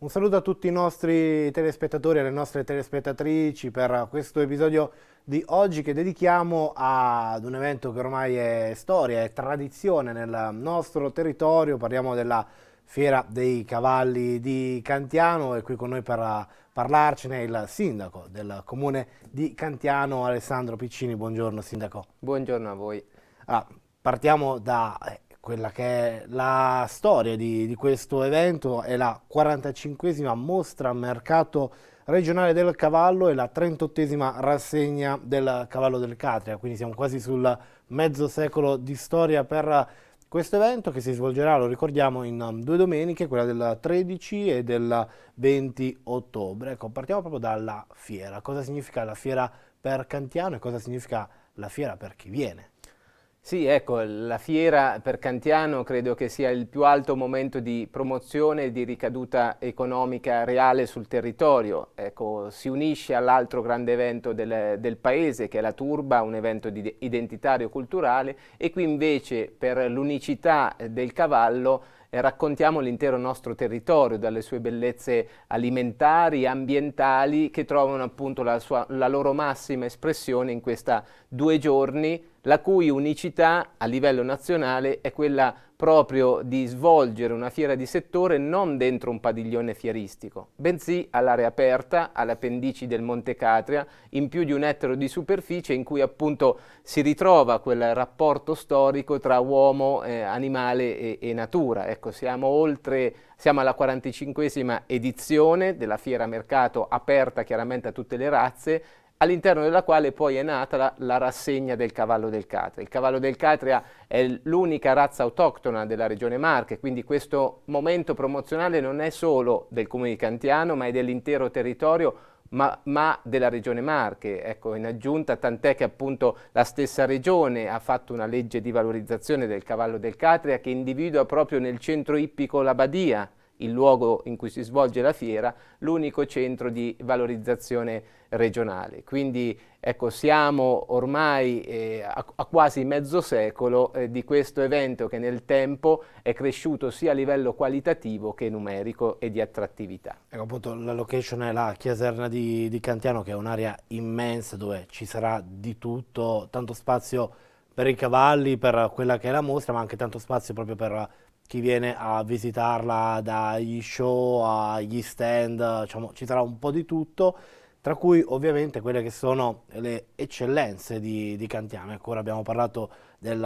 Un saluto a tutti i nostri telespettatori e alle nostre telespettatrici per questo episodio di oggi che dedichiamo ad un evento che ormai è storia, è tradizione nel nostro territorio. Parliamo della Fiera dei Cavalli di Cantiano e qui con noi per parlarcene il sindaco del comune di Cantiano, Alessandro Piccini. Buongiorno sindaco. Buongiorno a voi. Allora, ah, partiamo da quella che è la storia di, di questo evento, è la 45esima mostra mercato regionale del cavallo e la 38esima rassegna del cavallo del Catria, quindi siamo quasi sul mezzo secolo di storia per questo evento che si svolgerà, lo ricordiamo, in um, due domeniche, quella del 13 e del 20 ottobre. Ecco, partiamo proprio dalla fiera. Cosa significa la fiera per Cantiano e cosa significa la fiera per chi viene? Sì, ecco, la fiera per Cantiano credo che sia il più alto momento di promozione e di ricaduta economica reale sul territorio. Ecco, si unisce all'altro grande evento del, del, paese che è la Turba, un evento identitario culturale e qui invece per l'unicità del cavallo eh, raccontiamo l'intero nostro territorio, dalle sue bellezze alimentari, ambientali, che trovano appunto la, sua, la loro massima espressione in questi due giorni la cui unicità a livello nazionale è quella proprio di svolgere una fiera di settore non dentro un padiglione fieristico, bensì all'area aperta, alle pendici del Monte Catria, in più di un ettaro di superficie in cui appunto si ritrova quel rapporto storico tra uomo, eh, animale e, e natura. Ecco, siamo, oltre, siamo alla 45esima edizione della fiera mercato aperta chiaramente a tutte le razze all'interno della quale poi è nata la, la, rassegna del cavallo del Catria. Il cavallo del Catria è l'unica razza autoctona della regione Marche, quindi questo momento promozionale non è solo del comune di Cantiano, ma è dell'intero territorio, ma, ma della regione Marche. Ecco, in aggiunta, tant'è che appunto la stessa regione ha fatto una legge di valorizzazione del cavallo del Catria che individua proprio nel centro ippico la Badia, il luogo in cui si svolge la fiera, l'unico centro di valorizzazione regionale. Quindi ecco, siamo ormai eh, a, a, quasi mezzo secolo eh, di questo evento che nel tempo è cresciuto sia a livello qualitativo che numerico e di attrattività. Ecco, appunto, la location è la chieserna di, di Cantiano che è un'area immensa dove ci sarà di tutto, tanto spazio per i cavalli, per quella che è la mostra, ma anche tanto spazio proprio per chi viene a visitarla dagli show agli stand, diciamo, ci sarà un po' di tutto, tra cui ovviamente quelle che sono le eccellenze di, di Cantiano. Ecco, ora abbiamo parlato del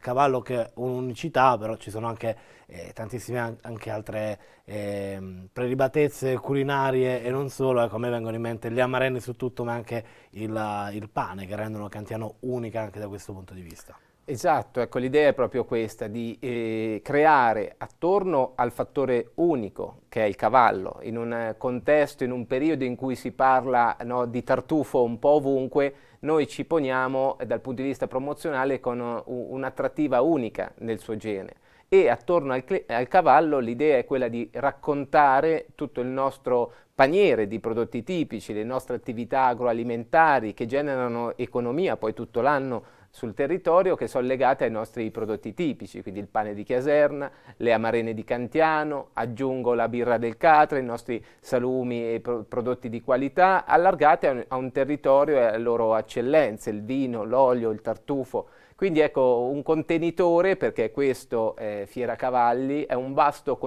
cavallo che è un'unicità, però ci sono anche eh, tantissime anche altre eh, prelibatezze culinarie e non solo, ecco, a me vengono in mente le amarenne su tutto, ma anche il, il pane che rendono Cantiano unica anche da questo punto di vista. Esatto, ecco l'idea è proprio questa, di eh, creare attorno al fattore unico, che è il cavallo, in un contesto, in un periodo in cui si parla no, di tartufo un po' ovunque, noi ci poniamo eh, dal punto di vista promozionale con un'attrattiva unica nel suo genere. e attorno al, al cavallo l'idea è quella di raccontare tutto il nostro paniere di prodotti tipici, le nostre attività agroalimentari che generano economia poi tutto l'anno sul territorio che sono legate ai nostri prodotti tipici, quindi il pane di Chiaserna, le amarene di Cantiano, aggiungo la birra del Catra, i nostri salumi e pro prodotti di qualità, allargate a un, a un territorio e alle loro eccellenze, il vino, l'olio, il tartufo. Quindi ecco un contenitore, perché questo è Fiera Cavalli, è un vasto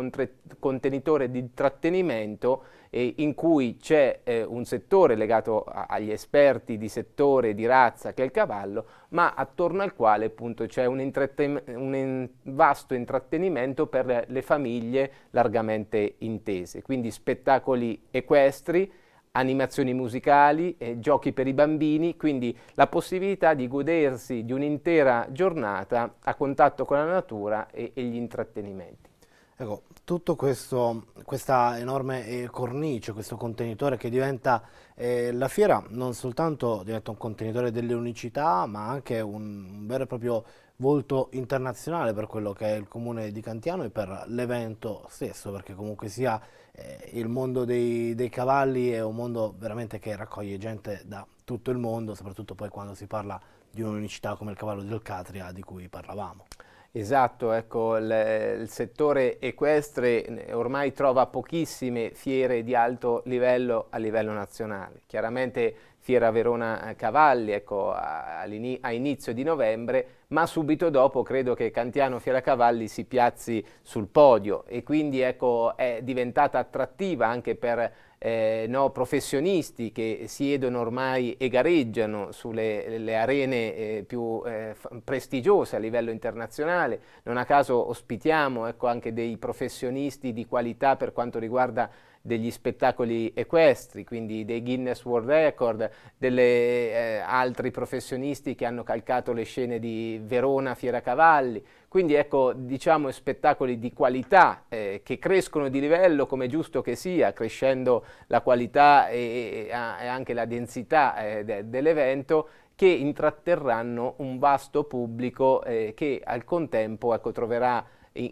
contenitore di trattenimento eh, in cui c'è eh, un settore legato a, agli esperti di settore e di razza che è il cavallo, ma attorno al quale appunto c'è un, un in vasto intrattenimento per le famiglie largamente intese, quindi spettacoli equestri, animazioni musicali, eh, giochi per i bambini, quindi la possibilità di godersi di un'intera giornata a contatto con la natura e, e gli intrattenimenti. Ecco, tutto questo, questa enorme eh, cornice, questo contenitore che diventa eh, la fiera non soltanto diventa un contenitore delle unicità, ma anche un, un vero e proprio volto internazionale per quello che è il comune di Cantiano e per l'evento stesso, perché comunque sia eh, il mondo dei, dei, cavalli è un mondo veramente che raccoglie gente da tutto il mondo, soprattutto poi quando si parla di un'unicità come il cavallo del Catria di cui parlavamo. Esatto, ecco, il, il, settore equestre ormai trova pochissime fiere di alto livello a livello nazionale. Chiaramente Fiera Verona eh, Cavalli ecco, a, inizio di novembre, ma subito dopo credo che Cantiano Fiera Cavalli si piazzi sul podio e quindi ecco, è diventata attrattiva anche per eh, no, professionisti che siedono ormai e gareggiano sulle arene eh, più eh, prestigiose a livello internazionale. Non a caso ospitiamo ecco, anche dei professionisti di qualità per quanto riguarda degli spettacoli equestri, quindi dei Guinness World Record, degli eh, altri professionisti che hanno calcato le scene di Verona, Fiera Cavalli. Quindi ecco, diciamo spettacoli di qualità eh, che crescono di livello come è giusto che sia, crescendo la qualità e, e anche la densità eh, de, dell'evento che intratterranno un vasto pubblico eh, che al contempo ecco, troverà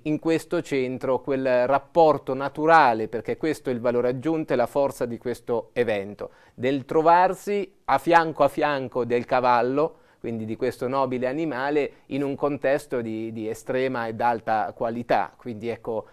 in questo centro quel rapporto naturale, perché questo è il valore aggiunto e la forza di questo evento, del trovarsi a fianco a fianco del cavallo, quindi di questo nobile animale, in un contesto di, di estrema ed alta qualità. Quindi ecco,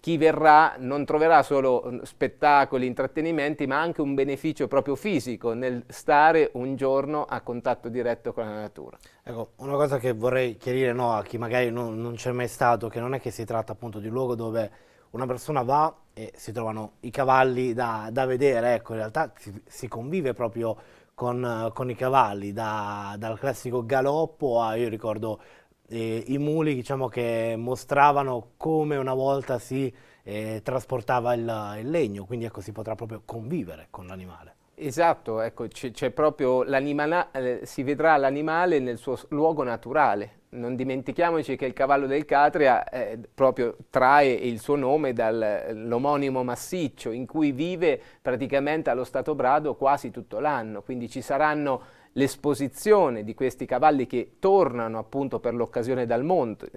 chi verrà non troverà solo mm, spettacoli, intrattenimenti, ma anche un beneficio proprio fisico nel stare un giorno a contatto diretto con la natura. Ecco, una cosa che vorrei chiarire no, a chi magari non, non c'è mai stato, che non è che si tratta appunto di un luogo dove una persona va e si trovano i cavalli da, da vedere, ecco, in realtà si, si convive proprio con, con, i cavalli, da, dal classico galoppo a, io ricordo eh, i muli diciamo, che mostravano come una volta si eh, trasportava il, il, legno, quindi ecco, si potrà proprio convivere con l'animale. Esatto, ecco, c'è proprio eh, si vedrà l'animale nel suo luogo naturale. Non dimentichiamoci che il cavallo del Catria eh, proprio trae il suo nome dall'omonimo eh, massiccio in cui vive praticamente allo stato brado quasi tutto l'anno, quindi ci saranno l'esposizione di questi cavalli che tornano appunto per l'occasione dal,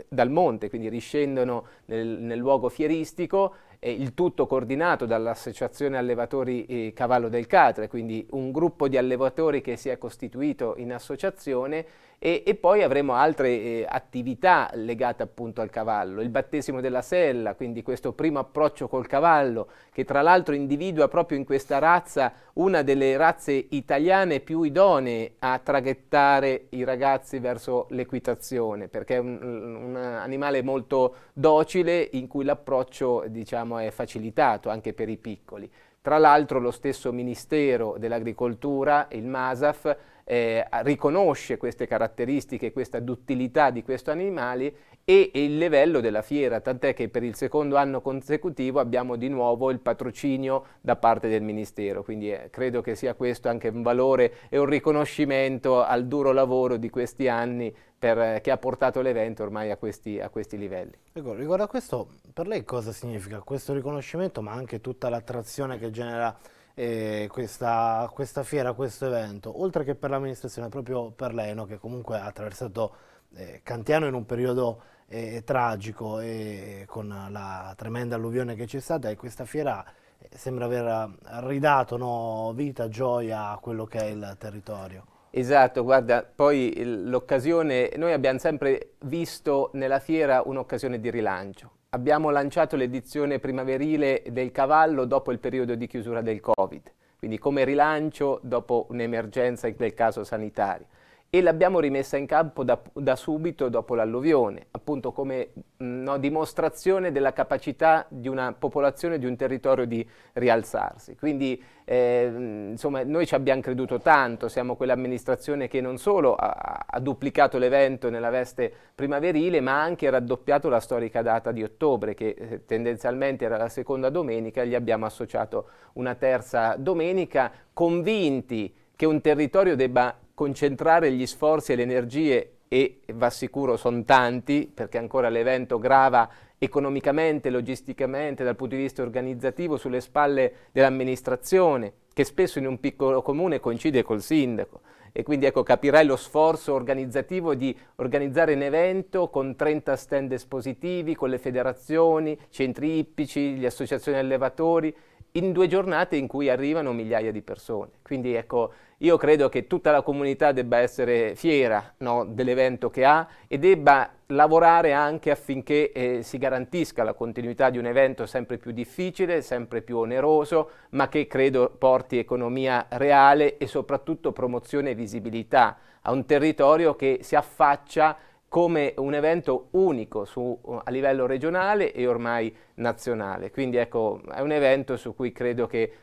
dal monte, quindi riscendono nel, nel luogo fieristico eh, il tutto coordinato dall'Associazione Allevatori eh, Cavallo del Catre, quindi un gruppo di allevatori che si è costituito in associazione e, e poi avremo altre eh, attività legate appunto al cavallo, il battesimo della sella, quindi questo primo approccio col cavallo che tra l'altro individua proprio in questa razza una delle razze italiane più idonee a traghettare i ragazzi verso l'equitazione, perché è un, un animale molto docile in cui l'approccio diciamo diciamo, è facilitato anche per i piccoli. Tra l'altro lo stesso Ministero dell'Agricoltura, il MASAF, eh, riconosce queste caratteristiche, questa duttilità di questo animale e, e il livello della fiera, tant'è che per il secondo anno consecutivo abbiamo di nuovo il patrocinio da parte del Ministero, quindi eh, credo che sia questo anche un valore e un riconoscimento al duro lavoro di questi anni per, eh, che ha portato l'evento ormai a questi, a questi livelli. Ecco, riguardo a questo, per lei cosa significa questo riconoscimento, ma anche tutta l'attrazione che genera eh, questa, questa, fiera, questo evento, oltre che per l'amministrazione, proprio per lei, no, che comunque ha attraversato eh, Cantiano in un periodo eh, tragico e con la tremenda alluvione che c'è stata e questa fiera eh, sembra aver ridato no, vita, gioia a quello che è il territorio. Esatto, guarda, poi l'occasione, noi abbiamo sempre visto nella fiera un'occasione di rilancio. Abbiamo lanciato l'edizione primaverile del cavallo dopo il periodo di chiusura del Covid, quindi come rilancio dopo un'emergenza, in quel caso sanitaria e l'abbiamo rimessa in campo da, da subito dopo l'alluvione, appunto come no, dimostrazione della capacità di una popolazione, di un territorio di rialzarsi. Quindi eh, insomma, noi ci abbiamo creduto tanto, siamo quell'amministrazione che non solo ha, ha duplicato l'evento nella veste primaverile, ma ha anche raddoppiato la storica data di ottobre, che eh, tendenzialmente era la seconda domenica, gli abbiamo associato una terza domenica, convinti che un territorio debba concentrare gli sforzi e le energie e va sicuro sono tanti perché ancora l'evento grava economicamente, logisticamente, dal punto di vista organizzativo sulle spalle dell'amministrazione che spesso in un piccolo comune coincide col sindaco e quindi ecco, capirai lo sforzo organizzativo di organizzare un evento con 30 stand espositivi, con le federazioni, centri ippici, le associazioni allevatori in due giornate in cui arrivano migliaia di persone. Quindi ecco, io credo che tutta la comunità debba essere fiera no, dell'evento che ha e debba lavorare anche affinché eh, si garantisca la continuità di un evento sempre più difficile, sempre più oneroso, ma che credo porti economia reale e soprattutto promozione e visibilità a un territorio che si affaccia come un evento unico su, a livello regionale e ormai nazionale. Quindi ecco, è un evento su cui credo che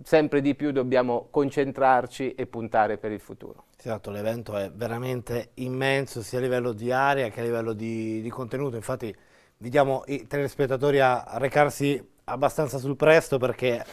sempre di più dobbiamo concentrarci e puntare per il futuro. Esatto, l'evento è veramente immenso sia a livello di area che a livello di, di contenuto, infatti vediamo i telespettatori a recarsi abbastanza sul presto perché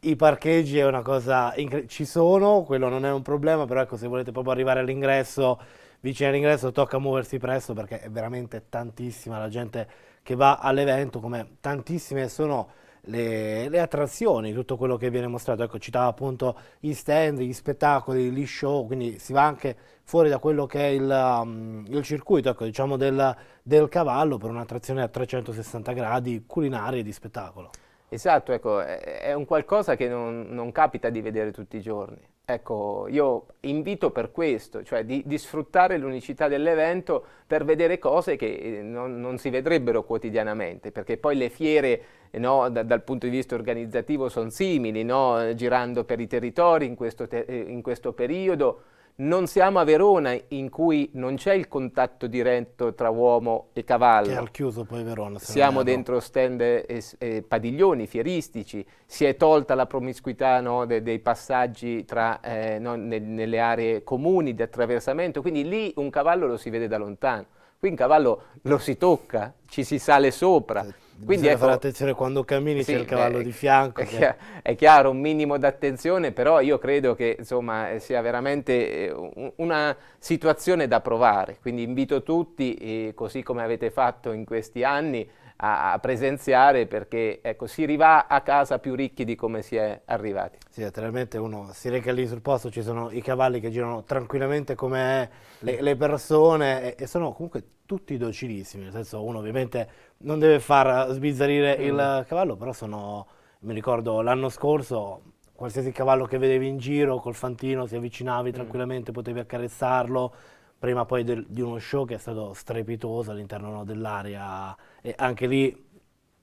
i parcheggi è una cosa, ci sono, quello non è un problema, però ecco se volete proprio arrivare all'ingresso vicina all'ingresso, tocca muoversi presto perché è veramente tantissima la gente che va all'evento, come tantissime sono le, le, attrazioni, tutto quello che viene mostrato. Ecco, citava appunto gli stand, gli spettacoli, gli show, quindi si va anche fuori da quello che è il, um, il circuito ecco, diciamo del, del, cavallo per un'attrazione a 360 gradi culinaria e di spettacolo. Esatto, ecco, è, è un qualcosa che non, non capita di vedere tutti i giorni. Ecco, io invito per questo, cioè di, di sfruttare l'unicità dell'evento per vedere cose che eh, non, non, si vedrebbero quotidianamente, perché poi le fiere eh, no, da, dal punto di vista organizzativo sono simili, no? Eh, girando per i territori in questo, te in questo periodo, non siamo a Verona in cui non c'è il contatto diretto tra uomo e cavallo. Che è al chiuso poi Verona. Siamo dentro stand e, e, padiglioni fieristici, si è tolta la promiscuità no, de, dei passaggi tra, eh, no, ne, nelle aree comuni di attraversamento, quindi lì un cavallo lo si vede da lontano. Qui un cavallo lo si tocca, ci si sale sopra. Quindi ecco, fare attenzione quando cammini, sì, c'è il eh, cavallo è, di fianco. È, che... è, chiaro, un minimo d'attenzione, però io credo che insomma, sia veramente eh, una situazione da provare. Quindi invito tutti, eh, così come avete fatto in questi anni, a, a presenziare perché ecco, si rivà a casa più ricchi di come si è arrivati. Sì, naturalmente uno si reca lì sul posto, ci sono i cavalli che girano tranquillamente come le, le persone e, e sono comunque tutti docilissimi, nel senso uno ovviamente non deve far sbizzarrire mm. il cavallo, però sono, mi ricordo l'anno scorso, qualsiasi cavallo che vedevi in giro col fantino si avvicinavi mm. tranquillamente, potevi accarezzarlo, prima poi del, di uno show che è stato strepitoso all'interno no, dell'area e anche lì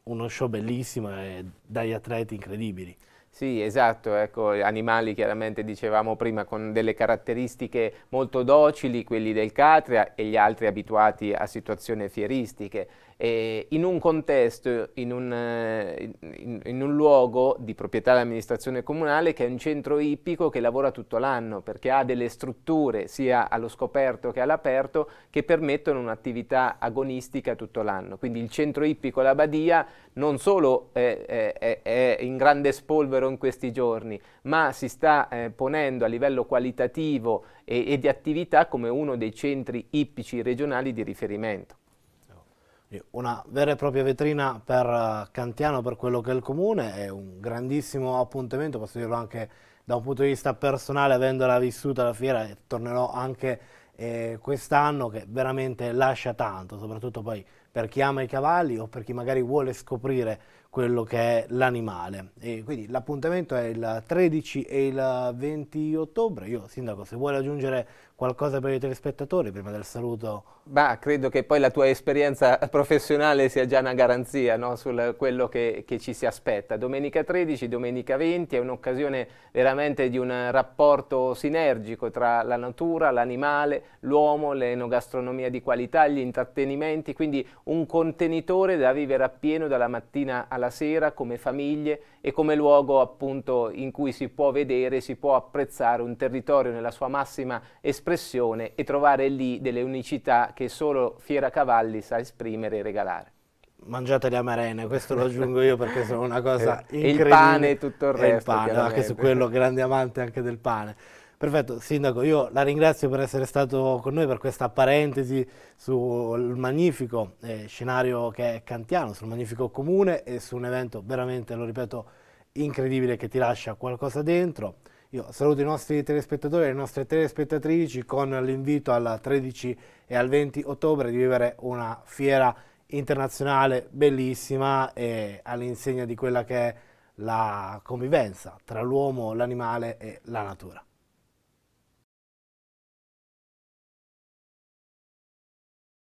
uno show bellissimo e dagli atleti incredibili. Sì, esatto, ecco, animali chiaramente dicevamo prima con delle caratteristiche molto docili, quelli del Catria e gli altri abituati a situazioni fieristiche eh, in un contesto, in un, eh, in, in un, luogo di proprietà dell'amministrazione comunale che è un centro ippico che lavora tutto l'anno perché ha delle strutture sia allo scoperto che all'aperto che permettono un'attività agonistica tutto l'anno. Quindi il centro ippico La Badia non solo è, è, è in grande spolvero in questi giorni, ma si sta eh, ponendo a livello qualitativo e, e di attività come uno dei centri ippici regionali di riferimento una vera e propria vetrina per Cantiano, eh, per quello che è il comune, è un grandissimo appuntamento, posso dirlo anche da un punto di vista personale, avendola vissuta la fiera, tornerò anche eh, quest'anno che veramente lascia tanto, soprattutto poi per chi ama i cavalli o per chi magari vuole scoprire quello che è l'animale. E quindi l'appuntamento è il 13 e il 20 ottobre. Io, Sindaco, se vuoi aggiungere qualcosa per i telespettatori prima del saluto. Bah, credo che poi la tua esperienza professionale sia già una garanzia no? su quello che, che, ci si aspetta. Domenica 13, domenica 20 è un'occasione veramente di un rapporto sinergico tra la natura, l'animale, l'uomo, l'enogastronomia di qualità, gli intrattenimenti, quindi un contenitore da vivere appieno dalla mattina alla la sera come famiglie e come luogo appunto in cui si può vedere, si può apprezzare un territorio nella sua massima espressione e trovare lì delle unicità che solo Fiera Cavalli sa esprimere e regalare mangiate le amarene, questo lo aggiungo io perché sono una cosa incredibile. E il pane e tutto il resto. E il pane, anche su quello grande amante anche del pane. Perfetto, Sindaco, io la ringrazio per essere stato con noi per questa parentesi sul magnifico eh, scenario che è Cantiano, sul magnifico comune e su un evento veramente, lo ripeto, incredibile che ti lascia qualcosa dentro. Io saluto i nostri telespettatori e le nostre telespettatrici con l'invito al 13 e al 20 ottobre di vivere una fiera internazionale bellissima e all'insegna di quella che è la convivenza tra l'uomo, l'animale e la natura.